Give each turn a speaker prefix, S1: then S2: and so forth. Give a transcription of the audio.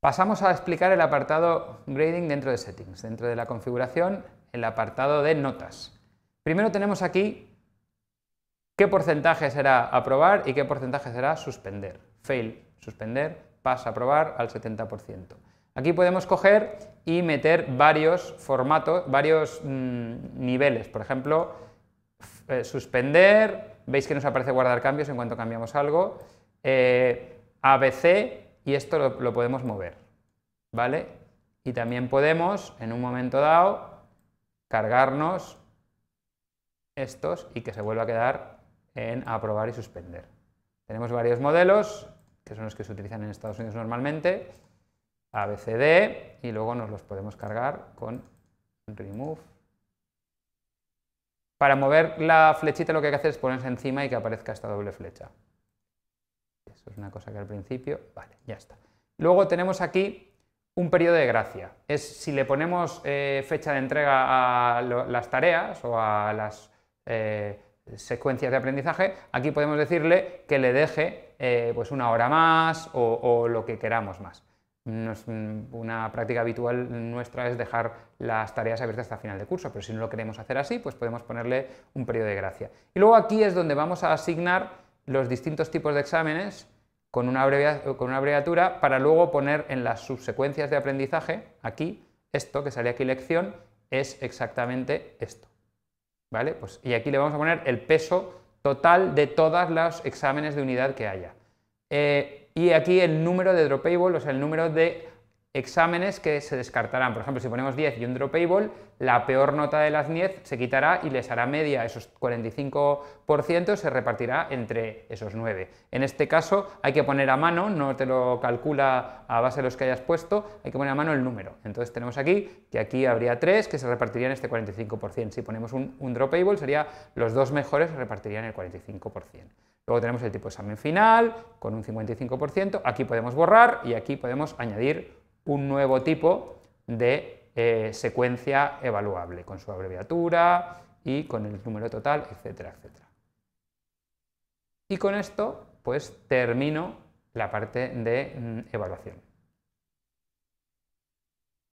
S1: Pasamos a explicar el apartado grading dentro de settings, dentro de la configuración, el apartado de notas. Primero tenemos aquí qué porcentaje será aprobar y qué porcentaje será suspender. Fail, suspender, pasa a aprobar al 70%. Aquí podemos coger y meter varios formatos, varios mm, niveles. Por ejemplo, eh, suspender, veis que nos aparece guardar cambios en cuanto cambiamos algo. Eh, ABC, y esto lo, podemos mover, ¿vale? Y también podemos, en un momento dado, cargarnos estos y que se vuelva a quedar en aprobar y suspender. Tenemos varios modelos, que son los que se utilizan en Estados Unidos normalmente, ABCD, y luego nos los podemos cargar con remove. Para mover la flechita lo que hay que hacer es ponerse encima y que aparezca esta doble flecha es una cosa que al principio, vale, ya está. Luego tenemos aquí un periodo de gracia. Es si le ponemos eh, fecha de entrega a las tareas o a las eh, secuencias de aprendizaje, aquí podemos decirle que le deje eh, pues una hora más o, lo que queramos más. Mm, una práctica habitual nuestra es dejar las tareas abiertas hasta final de curso, pero si no lo queremos hacer así, pues podemos ponerle un periodo de gracia. Y luego aquí es donde vamos a asignar los distintos tipos de exámenes con una, con una abreviatura para luego poner en las subsecuencias de aprendizaje, aquí, esto que sale aquí lección, es exactamente esto. ¿Vale? Pues, y aquí le vamos a poner el peso total de todos los exámenes de unidad que haya. Eh, y aquí el número de dropable, o sea, el número de exámenes que se descartarán. Por ejemplo, si ponemos 10 y un dropable, la peor nota de las 10 se quitará y les hará media esos 45%, se repartirá entre esos 9. En este caso hay que poner a mano, no te lo calcula a base de los que hayas puesto, hay que poner a mano el número. Entonces tenemos aquí que aquí habría 3 que se repartirían este 45%. Si ponemos un, dropable, sería los dos mejores se repartirían el 45%. Luego tenemos el tipo de examen final con un 55%, aquí podemos borrar y aquí podemos añadir un nuevo tipo de eh, secuencia evaluable, con su abreviatura y con el número total, etcétera, etcétera. Y con esto, pues termino la parte de mm, evaluación.